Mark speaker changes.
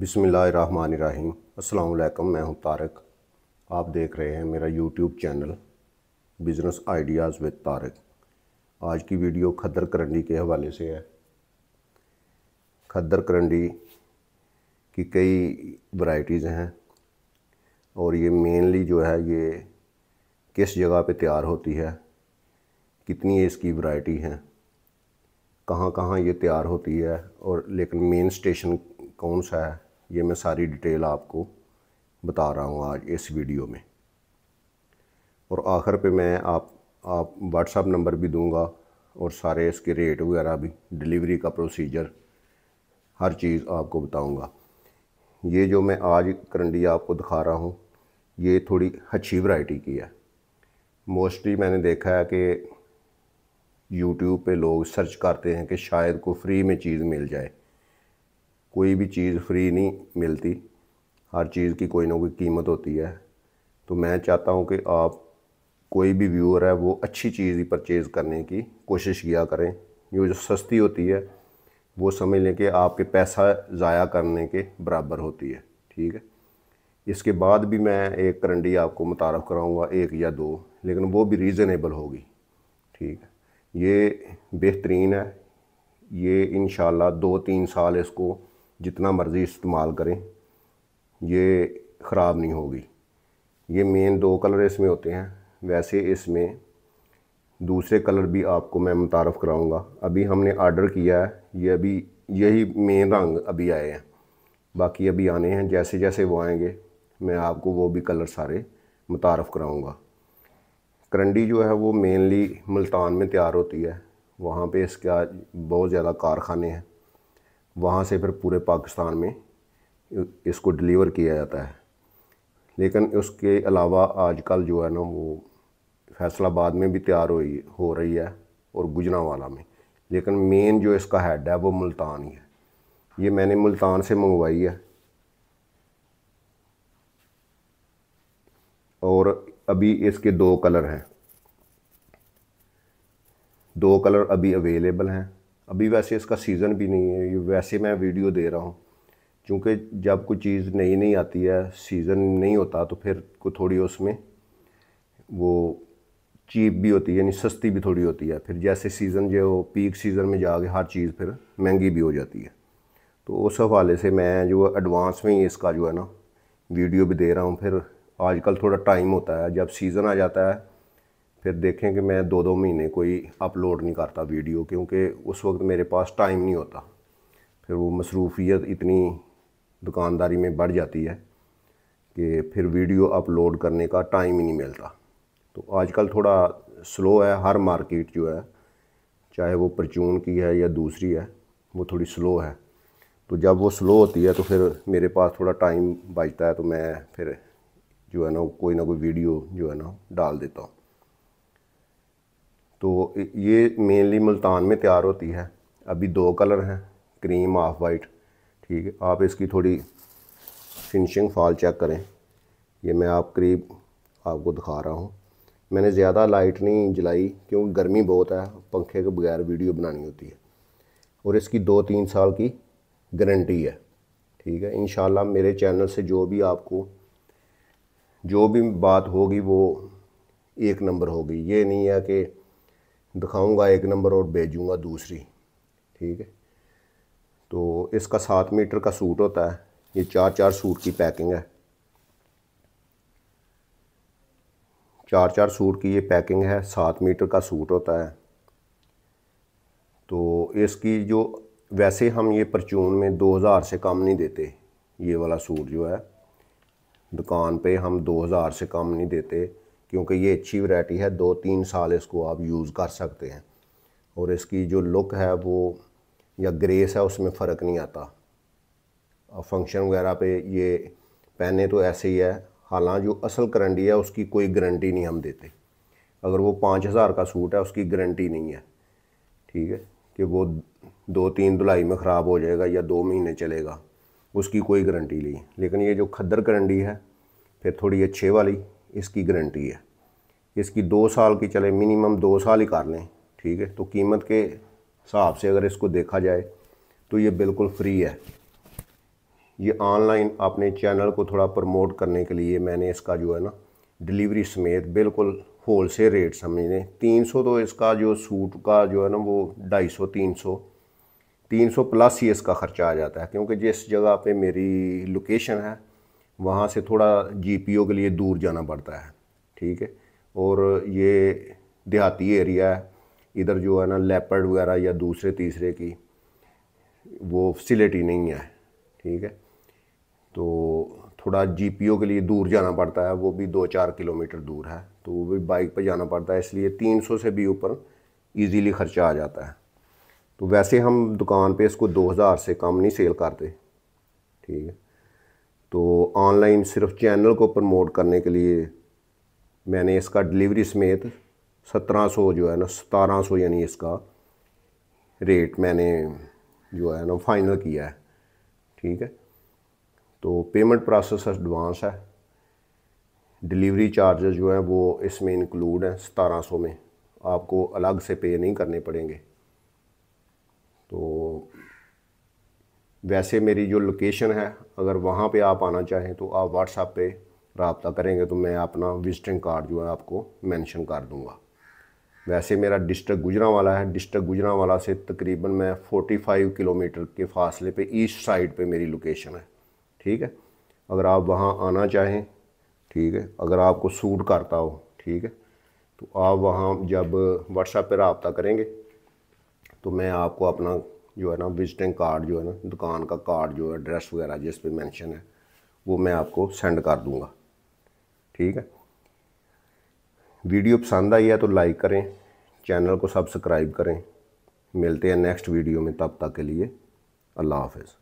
Speaker 1: बिसमीम अल्लाम मैं हूं तारक आप देख रहे हैं मेरा YouTube channel business ideas with Tarak आज की वीडियो खद्दर करंडी के हवाले से है खद्दर करंडी की कई वैरायटीज़ हैं और ये मेनली जो है ये किस जगह पे तैयार होती है कितनी इसकी वैरायटी हैं कहाँ कहाँ ये तैयार होती है और लेकिन मेन स्टेशन कौन सा है ये मैं सारी डिटेल आपको बता रहा हूँ आज इस वीडियो में और आखिर पे मैं आप आप व्हाट्सअप नंबर भी दूंगा और सारे इसके रेट वगैरह भी डिलीवरी का प्रोसीजर हर चीज़ आपको बताऊंगा ये जो मैं आज करंडी आपको दिखा रहा हूँ ये थोड़ी अच्छी वैरायटी की है मोस्टली मैंने देखा है कि यूट्यूब पे लोग सर्च करते हैं कि शायद को फ्री में चीज़ मिल जाए कोई भी चीज़ फ्री नहीं मिलती हर चीज़ की कोई ना कोई कीमत होती है तो मैं चाहता हूँ कि आप कोई भी व्यूअर है वो अच्छी चीज़ ही परचेज़ करने की कोशिश किया करें जो जो सस्ती होती है वो समझ लें कि आपके पैसा ज़ाया करने के बराबर होती है ठीक है इसके बाद भी मैं एक करंडी आपको मुतारफ़ कराऊँगा एक या दो लेकिन वो भी रीज़नेबल होगी ठीक है ये बेहतरीन है ये इन दो तीन साल इसको जितना मर्ज़ी इस्तेमाल करें ये ख़राब नहीं होगी ये मेन दो कलर इसमें होते हैं वैसे इसमें दूसरे कलर भी आपको मैं मुतारफ़ कराऊँगा अभी हमने आर्डर किया है ये अभी यही मेन रंग अभी आए हैं बाकी अभी आने हैं जैसे जैसे वो आएंगे मैं आपको वो भी कलर सारे मुतारफ़ कराऊँगा करंडी जो है वो मेनली मुल्तान में तैयार होती है वहाँ पे इसका बहुत ज़्यादा कारखाने हैं वहाँ से फिर पूरे पाकिस्तान में इसको डिलीवर किया जाता है लेकिन उसके अलावा आजकल जो है ना वो फैसलाबाद में भी तैयार हो हो रही है और गुजरावाला में लेकिन मेन जो इसका हेड है वो मुल्तान ही है ये मैंने मुल्तान से मंगवाई है और अभी इसके दो कलर हैं दो कलर अभी अवेलेबल हैं अभी वैसे इसका सीज़न भी नहीं है ये वैसे मैं वीडियो दे रहा हूँ क्योंकि जब कोई चीज़ नई नहीं आती है सीज़न नहीं होता तो फिर को थोड़ी उसमें वो चीप भी होती है यानी सस्ती भी थोड़ी होती है फिर जैसे सीज़न जो पीक सीज़न में जाके हर चीज़ फिर महंगी भी हो जाती है तो उस हवाले से मैं जो एडवांस में ही इसका जो है ना वीडियो भी दे रहा हूँ फिर आजकल थोड़ा टाइम होता है जब सीज़न आ जाता है फिर देखें कि मैं दो दो महीने कोई अपलोड नहीं करता वीडियो क्योंकि उस वक्त मेरे पास टाइम नहीं होता फिर वो मसरूफियत इतनी दुकानदारी में बढ़ जाती है कि फिर वीडियो अपलोड करने का टाइम ही नहीं मिलता तो आजकल थोड़ा स्लो है हर मार्केट जो है चाहे वो परचून की है या दूसरी है वो थोड़ी स्लो है तो जब वो स्लो होती है तो फिर मेरे पास थोड़ा टाइम बचता है तो मैं फिर जो है ना कोई ना कोई वीडियो जो है ना डाल देता हूँ तो ये मेनली मुल्तान में तैयार होती है अभी दो कलर हैं क्रीम ऑफ वाइट ठीक है आप इसकी थोड़ी फिनिशिंग फॉल चेक करें ये मैं आप करीब आपको दिखा रहा हूँ मैंने ज़्यादा लाइट नहीं जलाई क्योंकि गर्मी बहुत है पंखे के बगैर वीडियो बनानी होती है और इसकी दो तीन साल की गारंटी है ठीक है इन मेरे चैनल से जो भी आपको जो भी बात होगी वो एक नंबर होगी ये नहीं है कि दिखाऊंगा एक नंबर और भेजूंगा दूसरी ठीक है तो इसका सात मीटर का सूट होता है ये चार चार सूट की पैकिंग है चार चार सूट की ये पैकिंग है सात मीटर का सूट होता है तो इसकी जो वैसे हम ये परचून में दो हज़ार से कम नहीं देते ये वाला सूट जो है दुकान पे हम दो हज़ार से कम नहीं देते क्योंकि ये अच्छी वैरायटी है दो तीन साल इसको आप यूज़ कर सकते हैं और इसकी जो लुक है वो या ग्रेस है उसमें फ़र्क नहीं आता फंक्शन वगैरह पे ये पहने तो ऐसे ही है हालांकि जो असल करंटी है उसकी कोई गारंटी नहीं हम देते अगर वो पाँच हज़ार का सूट है उसकी गारंटी नहीं है ठीक है कि वो दो तीन धुलाई में ख़राब हो जाएगा या दो महीने चलेगा उसकी कोई गारंटी नहीं लेकिन ये जो खद्दर करंटी है फिर थोड़ी अच्छे वाली इसकी गारंटी है इसकी दो साल की चले मिनिमम दो साल ही कर लें ठीक है तो कीमत के हिसाब से अगर इसको देखा जाए तो ये बिल्कुल फ्री है ये ऑनलाइन अपने चैनल को थोड़ा प्रमोट करने के लिए मैंने इसका जो है ना डिलीवरी समेत बिल्कुल होल सेल रेट समझ लें तीन सौ तो इसका जो सूट का जो है ना वो ढाई सौ तीन सौ तीन सौ प्लस ही इसका ख़र्चा आ जाता है क्योंकि जिस जगह पे मेरी लोकेशन है वहाँ से थोड़ा जी के लिए दूर जाना पड़ता है ठीक है और ये देहाती एरिया है इधर जो है ना लेपर्ड वगैरह या दूसरे तीसरे की वो फैसिलिटी नहीं है ठीक है तो थोड़ा जी के लिए दूर जाना पड़ता है वो भी दो चार किलोमीटर दूर है तो वो भी बाइक पर जाना पड़ता है इसलिए तीन सौ से भी ऊपर ईजीली ख़र्चा आ जाता है तो वैसे हम दुकान पे इसको दो हज़ार से कम नहीं सेल करते ठीक है तो ऑनलाइन सिर्फ चैनल को प्रमोट करने के लिए मैंने इसका डिलीवरी समेत सत्रह सौ जो है ना सतारह सौ यानी इसका रेट मैंने जो है ना फाइनल किया है ठीक है तो पेमेंट प्रोसेस एडवांस है डिलीवरी चार्जेस जो हैं वो इसमें इंक्लूड हैं सतारह सौ में आपको अलग से पे नहीं करने पड़ेंगे तो वैसे मेरी जो लोकेशन है अगर वहाँ पे आप आना चाहें तो आप व्हाट्सएप पे रबता करेंगे तो मैं अपना विजिटिंग कार्ड जो है आपको मेंशन कर दूँगा वैसे मेरा डिस्ट्रिक्ट गुजरावाला है डिस्ट्रिक्ट गुजरावाला से तकरीबन मैं 45 किलोमीटर के फासले पे ईस्ट साइड पे मेरी लोकेशन है ठीक है अगर आप वहाँ आना चाहें ठीक है अगर आपको सूट करता हो ठीक है तो आप वहाँ जब व्हाट्सएप पर रबता करेंगे तो मैं आपको अपना जो है ना विजिटिंग कार्ड जो है ना दुकान का कार्ड जो है एड्रेस वगैरह जिस पे मेंशन है वो मैं आपको सेंड कर दूंगा ठीक है वीडियो पसंद आई है तो लाइक करें चैनल को सब्सक्राइब करें मिलते हैं नेक्स्ट वीडियो में तब तक के लिए अल्लाह हाफिज़